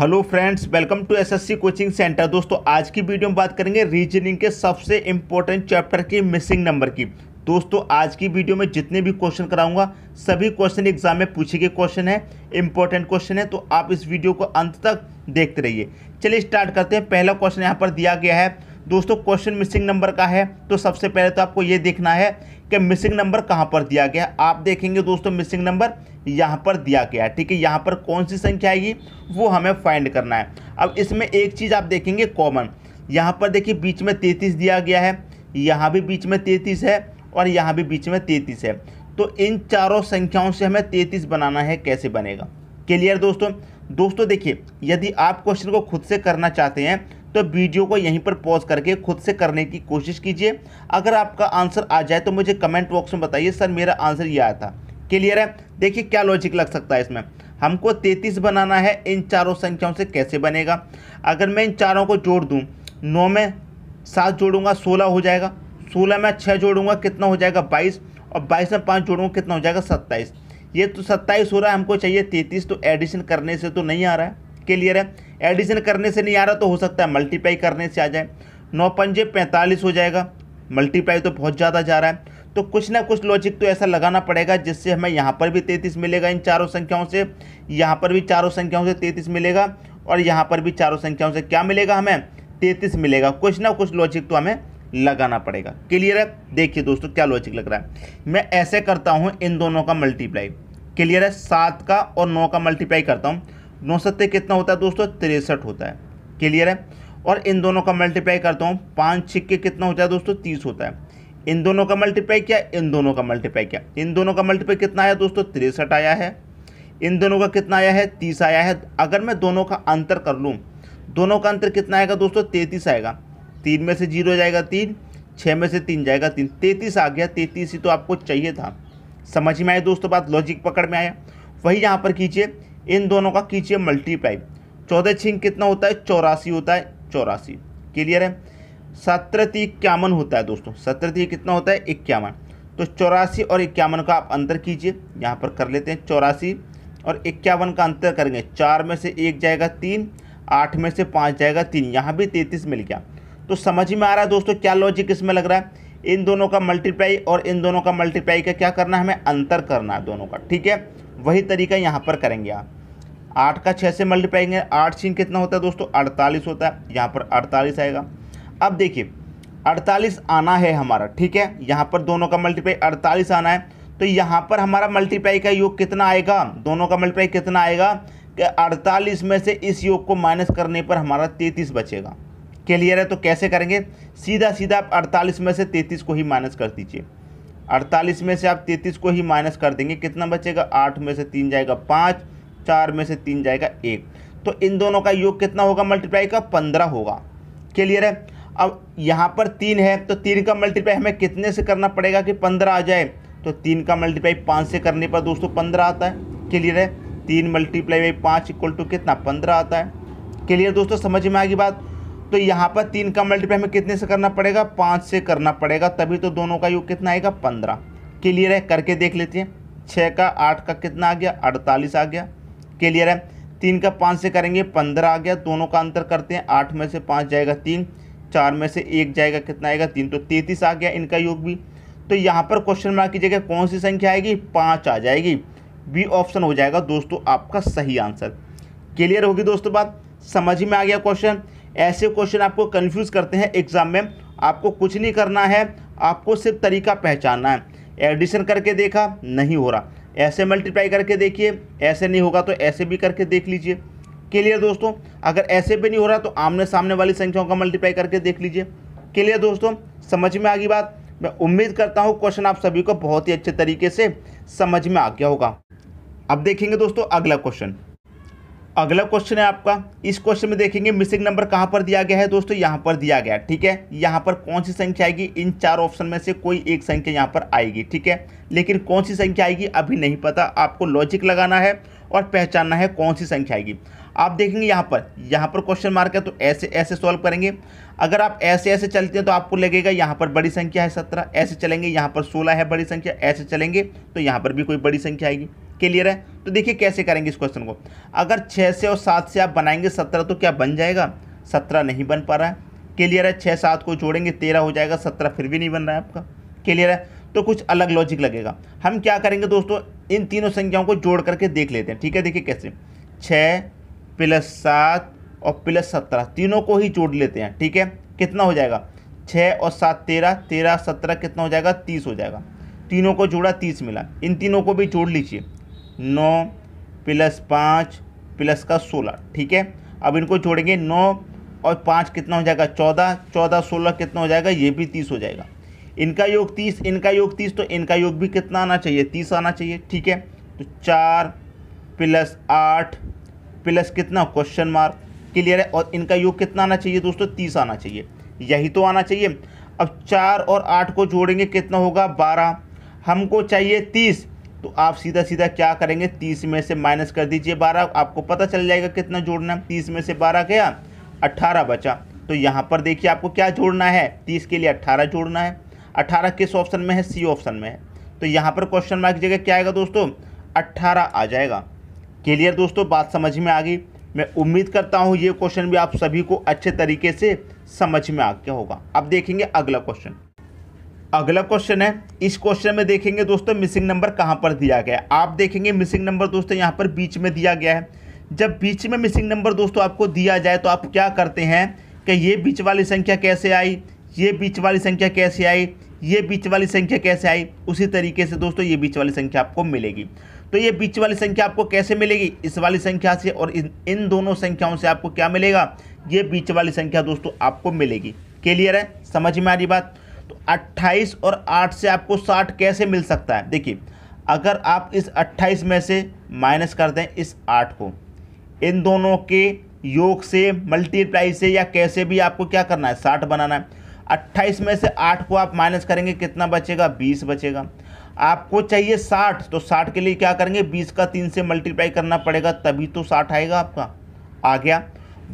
hello friends welcome to SSC coaching centre दोस्तों आज की वीडियो में बात करेंगे रीजनिंग के सबसे इम्पोर्टेंट चैप्टर की मिसिंग नंबर की दोस्तों आज की वीडियो में जितने भी क्वेश्चन कराऊंगा सभी क्वेश्चन एग्जाम में पूछे गए क्वेश्चन है इंपॉर्टेंट क्वेश्चन है तो आप इस वीडियो को अंत तक देखते रहिए चलिए स्टार्ट करते हैं पहला क्वेश्चन यहाँ पर दिया गया है दोस्तों क्वेश्चन मिसिंग नंबर का है तो सबसे पहले तो आपको ये देखना है कि मिसिंग नंबर कहाँ पर दिया गया आप देखेंगे दोस्तों मिसिंग नंबर यहाँ पर दिया गया है ठीक है यहाँ पर कौन सी संख्या आएगी वो हमें फाइंड करना है अब इसमें एक चीज़ आप देखेंगे कॉमन यहाँ पर देखिए बीच में तैंतीस दिया गया है यहाँ भी बीच में तैंतीस है और यहाँ भी बीच में तैंतीस है तो इन चारों संख्याओं से हमें तैंतीस बनाना है कैसे बनेगा क्लियर दोस्तों दोस्तों देखिए यदि आप क्वेश्चन को खुद से करना चाहते हैं तो वीडियो को यहीं पर पॉज करके खुद से करने की कोशिश कीजिए अगर आपका आंसर आ जाए तो मुझे कमेंट बॉक्स में बताइए सर मेरा आंसर ये आया था क्लियर है देखिए क्या लॉजिक लग सकता है इसमें हमको 33 बनाना है इन चारों संख्याओं से कैसे बनेगा अगर मैं इन चारों को जोड़ दूँ नौ में सात जोड़ूंगा सोलह हो जाएगा सोलह में छः जोड़ूंगा कितना हो जाएगा बाईस और बाईस में पाँच जोड़ूंगा कितना हो जाएगा सत्ताईस ये तो सत्ताईस हो रहा है हमको चाहिए तैतीस तो एडिशन करने से तो नहीं आ रहा है क्लियर है एडिशन करने से नहीं आ रहा तो हो सकता है मल्टीप्लाई करने से आ जाए नौ पंजे पैंतालीस हो जाएगा मल्टीप्लाई तो बहुत ज़्यादा जा रहा है तो कुछ ना कुछ लॉजिक तो ऐसा लगाना पड़ेगा जिससे हमें यहाँ पर भी तैंतीस मिलेगा इन चारों संख्याओं से यहाँ पर भी चारों संख्याओं से तैंतीस मिलेगा और यहाँ पर भी चारों संख्याओं से क्या मिलेगा हमें तैंतीस मिलेगा कुछ ना कुछ लॉजिक तो हमें लगाना पड़ेगा क्लियर है देखिए दोस्तों क्या लॉजिक लग रहा है मैं ऐसे करता हूँ इन दोनों का मल्टीप्लाई क्लियर है सात का और नौ का मल्टीप्लाई करता हूँ नौ सत्ते कितना होता है दोस्तों तिरसठ होता है क्लियर है और इन दोनों का मल्टीप्लाई करता हूँ पाँच छिक्के कितना होता है दोस्तों तीस होता है इन दोनों का मल्टीप्लाई किया इन दोनों का मल्टीप्लाई किया इन दोनों का मल्टीप्लाई कितना आया दोस्तों तिरसठ आया है इन दोनों का कितना आया है तीस आया है अगर मैं दोनों का अंतर कर लूँ दोनों का अंतर कितना आएगा दोस्तों तैंतीस आएगा तीन में से जीरो जाएगा तीन छः में से तीन जाएगा तीन तैंतीस आ गया तैंतीस ही तो आपको चाहिए था समझ में आया दोस्तों बात लॉजिक पकड़ में आया वही यहाँ पर कीजिए इन दोनों का कीजिए मल्टीप्लाई चौदह छिंग कितना होता है चौरासी होता है चौरासी क्लियर है सत्रह ती इक्यावन होता है दोस्तों सत्रह ती कितना होता है इक्यावन तो चौरासी और इक्यावन का आप अंतर कीजिए यहाँ पर कर लेते हैं चौरासी और इक्यावन का अंतर करेंगे चार में से एक जाएगा तीन आठ में से पाँच जाएगा तीन यहाँ भी तैंतीस मिल गया तो समझ में आ रहा है दोस्तों क्या लॉजिक इसमें लग रहा है इन दोनों का मल्टीप्लाई और इन दोनों का मल्टीप्लाई का क्या करना है हमें अंतर करना है दोनों का ठीक है वही तरीका यहाँ पर करेंगे आप आठ का छः से मल्टीप्लाई करेंगे आठ छीन कितना होता है दोस्तों अड़तालीस होता है यहाँ पर अड़तालीस आएगा अब देखिए अड़तालीस आना है हमारा ठीक है यहाँ पर दोनों का मल्टीप्लाई अड़तालीस आना है तो यहाँ पर हमारा मल्टीप्लाई का योग कितना आएगा दोनों का मल्टीप्लाई कितना आएगा कि अड़तालीस में से इस योग को माइनस करने पर हमारा तैंतीस बचेगा क्लियर है तो कैसे करेंगे सीधा सीधा आप अड़तालीस में से तैंतीस को ही माइनस कर दीजिए अड़तालीस में से आप 33 को ही माइनस कर देंगे कितना बचेगा आठ में से तीन जाएगा पाँच चार में से तीन जाएगा एक तो इन दोनों का योग कितना होगा मल्टीप्लाई का पंद्रह होगा क्लियर है अब यहाँ पर तीन है तो तीन का मल्टीप्लाई हमें कितने से करना पड़ेगा कि पंद्रह आ जाए तो तीन का मल्टीप्लाई पाँच से करने पर दोस्तों पंद्रह आता है क्लियर है तीन मल्टीप्लाई बाई पाँच इक्वल टू कितना पंद्रह आता है क्लियर दोस्तों समझ में आ गई बात तो यहाँ पर तीन का मल्टीप्लाई हमें कितने से करना पड़ेगा पाँच से करना पड़ेगा तभी तो दोनों का योग कितना आएगा पंद्रह क्लियर है करके देख लेते हैं छः का आठ का कितना आ गया अड़तालीस आ गया क्लियर है तीन का पाँच से करेंगे पंद्रह आ गया दोनों का अंतर करते हैं आठ में से पाँच जाएगा तीन चार में से एक जाएगा कितना आएगा तीन तो तैंतीस आ गया इनका योग भी तो यहाँ पर क्वेश्चन मार्क की जगह कौन सी संख्या आएगी पाँच आ जाएगी बी ऑप्शन हो जाएगा दोस्तों आपका सही आंसर क्लियर होगी दोस्तों बात समझ में आ गया क्वेश्चन ऐसे क्वेश्चन आपको कन्फ्यूज़ करते हैं एग्ज़ाम में आपको कुछ नहीं करना है आपको सिर्फ तरीका पहचानना है एडिशन करके देखा नहीं हो रहा ऐसे मल्टीप्लाई करके देखिए ऐसे नहीं होगा तो ऐसे भी करके देख लीजिए क्लियर दोस्तों अगर ऐसे भी नहीं हो रहा तो आमने सामने वाली संख्याओं का मल्टीप्लाई करके देख लीजिए क्लियर दोस्तों समझ में आ गई बात मैं उम्मीद करता हूँ क्वेश्चन आप सभी को बहुत ही अच्छे तरीके से समझ में आ गया होगा अब देखेंगे दोस्तों अगला क्वेश्चन अगला क्वेश्चन है आपका इस क्वेश्चन में देखेंगे मिसिंग नंबर कहाँ पर दिया गया है दोस्तों यहाँ पर दिया गया ठीक है यहाँ पर कौन सी संख्या आएगी इन चार ऑप्शन में से कोई एक संख्या यहाँ पर आएगी ठीक है लेकिन कौन सी संख्या आएगी अभी नहीं पता आपको लॉजिक लगाना है और पहचानना है कौन सी संख्या आएगी आप देखेंगे यहाँ पर यहाँ पर क्वेश्चन मार्क है तो ऐसे ऐसे सॉल्व करेंगे अगर आप ऐसे ऐसे चलते हैं तो आपको लगेगा यहाँ पर बड़ी संख्या है सत्रह ऐसे चलेंगे यहाँ पर सोलह है बड़ी संख्या ऐसे चलेंगे तो यहाँ पर भी कोई बड़ी संख्या आएगी क्लियर है तो देखिए कैसे करेंगे इस क्वेश्चन को अगर छः से और सात से आप बनाएंगे सत्रह तो क्या बन जाएगा सत्रह नहीं बन पा रहा है क्लियर है छः सात को जोड़ेंगे तेरह हो जाएगा सत्रह फिर भी नहीं बन रहा है आपका क्लियर है तो कुछ अलग लॉजिक लगेगा हम क्या करेंगे दोस्तों इन तीनों संख्याओं को जोड़ करके देख लेते हैं ठीक है देखिए कैसे छः प्लस सात और प्लस सत्रह तीनों को ही जोड़ लेते हैं ठीक है कितना हो जाएगा छः और सात तेरह तेरह सत्रह कितना हो जाएगा तीस हो जाएगा तीनों को जोड़ा तीस मिला इन तीनों को भी जोड़ लीजिए नौ प्लस पाँच प्लस का सोलह ठीक है अब इनको जोड़ेंगे नौ और पाँच कितना हो जाएगा चौदह चौदह सोलह कितना हो जाएगा ये भी तीस हो जाएगा इनका योग तीस इनका योग तीस तो इनका योग भी कितना आना चाहिए तीस आना चाहिए ठीक है तो चार प्लस आठ प्लस कितना क्वेश्चन मार्क क्लियर है और इनका योग कितना आना चाहिए दोस्तों तीस आना चाहिए यही तो आना चाहिए अब चार और आठ को जोड़ेंगे कितना होगा बारह हमको चाहिए तीस तो आप सीधा सीधा क्या करेंगे तीस में से माइनस कर दीजिए बारह आपको पता चल जाएगा कितना जोड़ना है तीस में से बारह गया अट्ठारह बचा तो यहाँ पर देखिए आपको क्या जोड़ना है तीस के लिए अट्ठारह जोड़ना है अट्ठारह किस ऑप्शन में है सी ऑप्शन में है तो यहाँ पर क्वेश्चन मार्क की जगह क्या आएगा दोस्तों अट्ठारह आ जाएगा क्लियर दोस्तों बात समझ में आ गई मैं उम्मीद करता हूँ ये क्वेश्चन भी आप सभी को अच्छे तरीके से समझ में आ गया होगा अब देखेंगे अगला क्वेश्चन अगला क्वेश्चन है इस क्वेश्चन में देखेंगे दोस्तों मिसिंग नंबर कहाँ पर दिया गया है आप देखेंगे मिसिंग नंबर दोस्तों यहाँ पर बीच में दिया गया है जब बीच में मिसिंग नंबर दोस्तों आपको दिया जाए तो आप क्या करते हैं कि ये बीच वाली संख्या कैसे आई ये बीच वाली संख्या कैसे आई ये बीच वाली संख्या कैसे आई उसी तरीके से दोस्तों ये बीच वाली संख्या आपको मिलेगी तो ये बीच वाली संख्या आपको कैसे मिलेगी इस वाली संख्या से और इन इन दोनों संख्याओं से आपको क्या मिलेगा ये बीच वाली संख्या दोस्तों आपको मिलेगी क्लियर है समझ में आ रही बात तो 28 और 8 से आपको 60 कैसे मिल सकता है देखिए अगर आप इस 28 में से माइनस कर दें इस 8 को इन दोनों के योग से मल्टीप्लाई से या कैसे भी आपको क्या करना है 60 बनाना है 28 में से 8 को आप माइनस करेंगे कितना बचेगा 20 बचेगा आपको चाहिए 60 तो 60 के लिए क्या करेंगे 20 का 3 से मल्टीप्लाई करना पड़ेगा तभी तो 60 आएगा आपका आ गया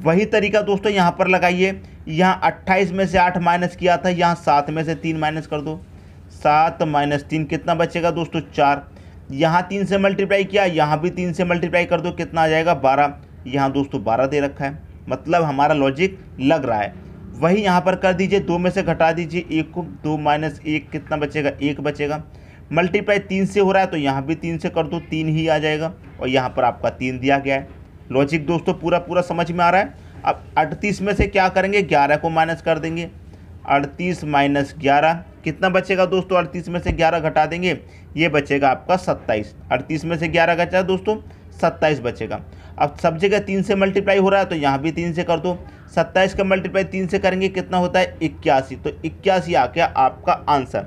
वही तरीका दोस्तों यहाँ पर लगाइए यहाँ अट्ठाईस में से आठ माइनस किया था यहाँ सात में से तीन माइनस कर दो सात माइनस तीन कितना बचेगा दोस्तों चार यहाँ तीन से मल्टीप्लाई किया यहाँ भी तीन से मल्टीप्लाई कर दो कितना आ जाएगा बारह यहाँ दोस्तों बारह दे रखा है मतलब हमारा लॉजिक लग रहा है वही यहाँ पर कर दीजिए दो में से घटा दीजिए एक को दो माइनस एक कितना बचेगा एक बचेगा मल्टीप्लाई तीन से हो रहा है तो यहाँ भी तीन से कर दो तीन ही आ जाएगा और यहाँ पर आपका तीन दिया गया है लॉजिक दोस्तों पूरा पूरा समझ में आ रहा है अब अड़तीस में से क्या करेंगे ग्यारह को माइनस कर देंगे अड़तीस माइनस ग्यारह कितना बचेगा दोस्तों अड़तीस में से ग्यारह घटा देंगे ये बचेगा आपका सत्ताईस अड़तीस में से ग्यारह घटा दोस्तों सत्ताईस बचेगा अब सब जगह तीन से मल्टीप्लाई हो रहा है तो यहाँ भी तीन से कर दो सत्ताईस का मल्टीप्लाई तीन से करेंगे कितना होता है इक्यासी तो इक्यासी आ गया आपका आंसर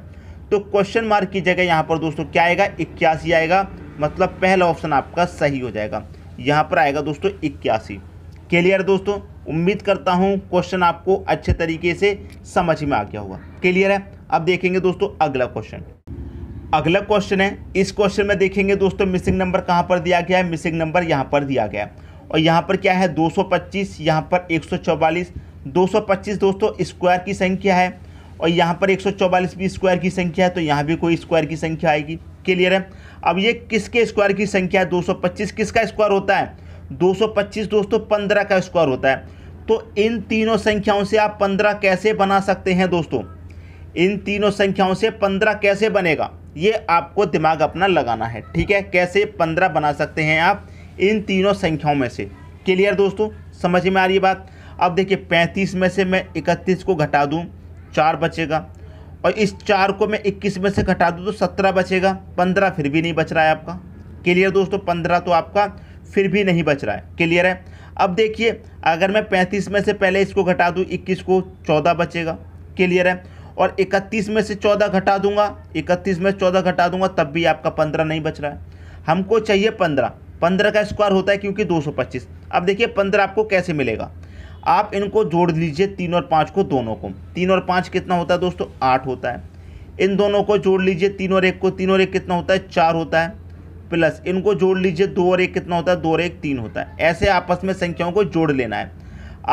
तो क्वेश्चन मार्क की जगह यहाँ पर दोस्तों क्या आएगा इक्यासी आएगा मतलब पहला ऑप्शन आपका सही हो जाएगा यहाँ पर आएगा दोस्तों इक्यासी क्लियर दोस्तों उम्मीद करता हूँ क्वेश्चन आपको अच्छे तरीके से समझ में आ गया होगा क्लियर है अब देखेंगे दोस्तों अगला क्वेश्चन अगला क्वेश्चन है इस क्वेश्चन में देखेंगे दोस्तों मिसिंग नंबर कहाँ पर दिया गया है मिसिंग नंबर यहाँ पर दिया गया है और यहाँ पर क्या है 225 यहाँ पर एक सौ दोस्तों स्क्वायर की संख्या है और यहाँ पर 144 भी स्क्वायर की संख्या है तो यहाँ भी कोई स्क्वायर की संख्या आएगी क्लियर है अब ये किसके स्क्वायर की संख्या है 225 किसका स्क्वायर होता है 225 दोस्तों 15 का स्क्वायर होता है तो इन तीनों संख्याओं से आप 15 कैसे बना सकते हैं दोस्तों इन तीनों संख्याओं से 15 कैसे बनेगा ये आपको दिमाग अपना लगाना है ठीक है कैसे 15 बना सकते हैं आप इन तीनों संख्याओं में से क्लियर दोस्तों समझ में आ रही है बात अब देखिए पैंतीस में से मैं इकतीस को घटा दूँ चार बचेगा और इस चार को मैं इक्कीस में से घटा दूँ तो सत्रह बचेगा पंद्रह फिर भी नहीं बच रहा है आपका क्लियर दोस्तों पंद्रह तो आपका फिर भी नहीं बच रहा है क्लियर है अब देखिए अगर मैं पैंतीस में से पहले इसको घटा दूँ इक्कीस को चौदह बचेगा क्लियर है और इकतीस में से चौदह घटा दूंगा इकतीस में चौदह घटा दूंगा तब भी आपका पंद्रह नहीं बच रहा है हमको चाहिए पंद्रह पंद्रह का स्क्वायर होता है क्योंकि दो सौ पच्चीस अब देखिए पंद्रह आपको कैसे मिलेगा आप इनको जोड़ लीजिए तीन और पाँच को दोनों को तीन और पाँच कितना होता है दोस्तों आठ होता है इन दोनों को जोड़ लीजिए तीन और एक को तीन और एक कितना होता है चार होता है प्लस इनको जोड़ लीजिए दो और एक कितना होता है दो और एक तीन होता है ऐसे आपस में संख्याओं को जोड़ लेना है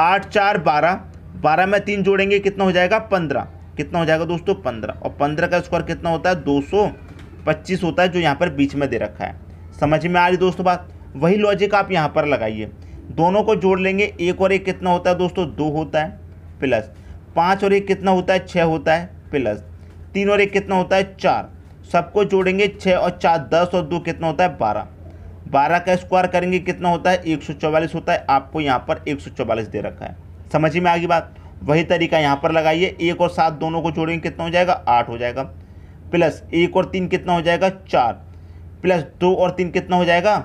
आठ चार बारह बारह में तीन जोड़ेंगे कितना हो जाएगा पंद्रह कितना हो जाएगा दोस्तों पंद्रह और पंद्रह का स्क्वायर कितना होता है दो सौ पच्चीस होता है जो यहाँ पर बीच में दे रखा है समझ में आ रही दोस्तों बात वही लॉजिक आप यहाँ पर लगाइए दोनों को जोड़ लेंगे एक और एक कितना होता है दोस्तों दो होता है प्लस पाँच और एक कितना होता है छः होता है प्लस तीन और एक कितना होता है चार सबको जोड़ेंगे छः और चार दस और दो कितना होता है बारह बारह का स्क्वायर करेंगे कितना होता है एक सौ चौवालीस होता है आपको यहाँ पर एक सौ चौवालीस दे रखा है समझ में आगे बात वही तरीका यहाँ पर लगाइए एक और सात दोनों को जोड़ेंगे कितना हो जाएगा आठ हो जाएगा प्लस एक और तीन कितना हो जाएगा चार प्लस दो और तीन कितना हो जाएगा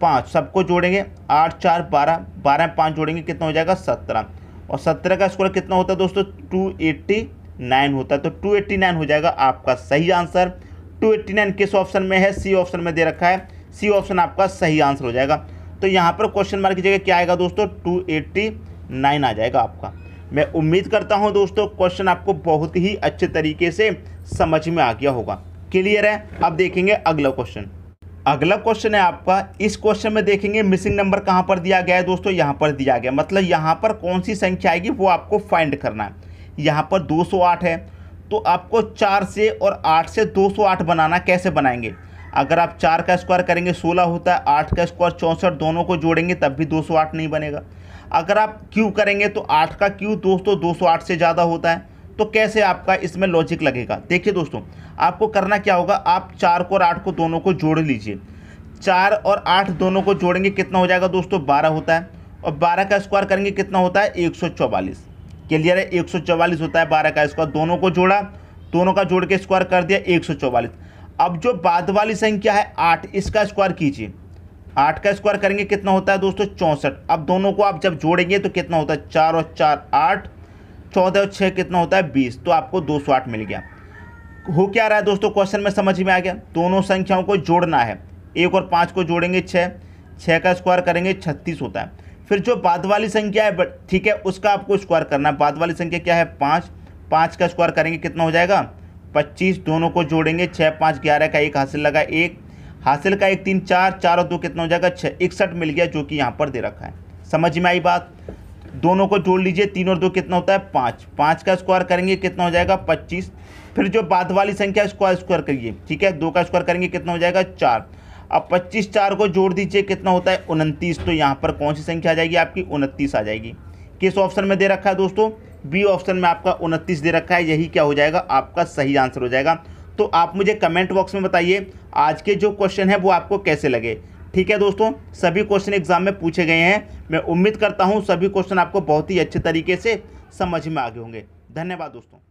पाँच सबको जोड़ेंगे आठ चार बारह बारह में पाँच जोड़ेंगे कितना हो जाएगा सत्रह और सत्रह का स्क्वायर कितना होता है दोस्तों टू एट्टी नाइन होता है तो टू एट्टी नाइन हो जाएगा आपका सही आंसर टू एट्टी नाइन किस ऑप्शन में है सी ऑप्शन में दे रखा है सी ऑप्शन आपका सही आंसर हो जाएगा तो यहाँ पर क्वेश्चन मार्क की जगह क्या आएगा दोस्तों टू एट्टी नाइन आ जाएगा आपका मैं उम्मीद करता हूँ दोस्तों क्वेश्चन आपको बहुत ही अच्छे तरीके से समझ में आ गया होगा क्लियर है अब देखेंगे अगला क्वेश्चन अगला क्वेश्चन है आपका इस क्वेश्चन में देखेंगे मिसिंग नंबर कहाँ पर दिया गया है दोस्तों यहाँ पर दिया गया मतलब यहाँ पर कौन सी संख्या आएगी वो आपको फाइंड करना है यहाँ पर 208 है तो आपको चार से और आठ से दो सौ आठ बनाना कैसे बनाएंगे अगर आप चार का स्क्वायर करेंगे सोलह होता है आठ का स्क्वायर चौंसठ दोनों को जोड़ेंगे तब भी दो सौ आठ नहीं बनेगा अगर आप क्यू करेंगे तो आठ का क्यू दोस्तों दो सौ आठ से ज़्यादा होता है तो कैसे आपका इसमें लॉजिक लगेगा देखिए दोस्तों आपको करना क्या होगा आप चार को और आठ को दोनों को जोड़ लीजिए चार और आठ दोनों को जोड़ेंगे कितना हो जाएगा दोस्तों बारह होता है और बारह का स्क्वायर करेंगे कितना होता है एक सौ चौवालीस क्लियर है एक होता है बारह का स्क्वायर दोनों को जोड़ा दोनों का जोड़ के स्क्वायर कर दिया एक अब जो बाद वाली संख्या है आठ इसका स्क्वायर कीजिए आठ का स्क्वायर करेंगे कितना होता है दोस्तों चौंसठ अब दोनों को आप जब जोड़ेंगे तो कितना होता है चार और चार आठ चौदह और छः कितना होता है बीस तो आपको दो सौ आठ मिल गया हो क्या रहा है दोस्तों क्वेश्चन में समझ में आ गया दोनों संख्याओं को जोड़ना है एक और पाँच को जोड़ेंगे छः छः का स्क्वायर करेंगे छत्तीस होता है फिर जो बाद वाली संख्या है ठीक है उसका आपको स्क्वायर करना है बाद वाली संख्या क्या है पाँच पाँच का स्क्वायर करेंगे कितना हो जाएगा पच्चीस दोनों को जोड़ेंगे छः पाँच ग्यारह का एक हासिल लगा एक हासिल का एक तीन चार चार और दो कितना हो जाएगा छः इकसठ मिल गया जो कि यहाँ पर दे रखा है समझ में आई बात दोनों को जोड़ लीजिए तीन और दो कितना होता है पाँच पाँच का स्क्वायर करेंगे कितना हो जाएगा पच्चीस फिर जो बाद वाली संख्या स्क्वायर स्क्वायर करिए ठीक है दो का स्क्वायर करेंगे कितना हो जाएगा चार अब 25 चार को जोड़ दीजिए कितना होता है उनतीस तो यहाँ पर कौन सी संख्या आ जाएगी आपकी उनतीस आ जाएगी किस ऑप्शन में दे रखा है दोस्तों बी ऑप्शन में आपका उनतीस दे रखा है यही क्या हो जाएगा आपका सही आंसर हो जाएगा तो आप मुझे कमेंट बॉक्स में बताइए आज के जो क्वेश्चन है वो आपको कैसे लगे ठीक है दोस्तों सभी क्वेश्चन एग्जाम में पूछे गए हैं मैं उम्मीद करता हूँ सभी क्वेश्चन आपको बहुत ही अच्छे तरीके से समझ में आ गए होंगे धन्यवाद दोस्तों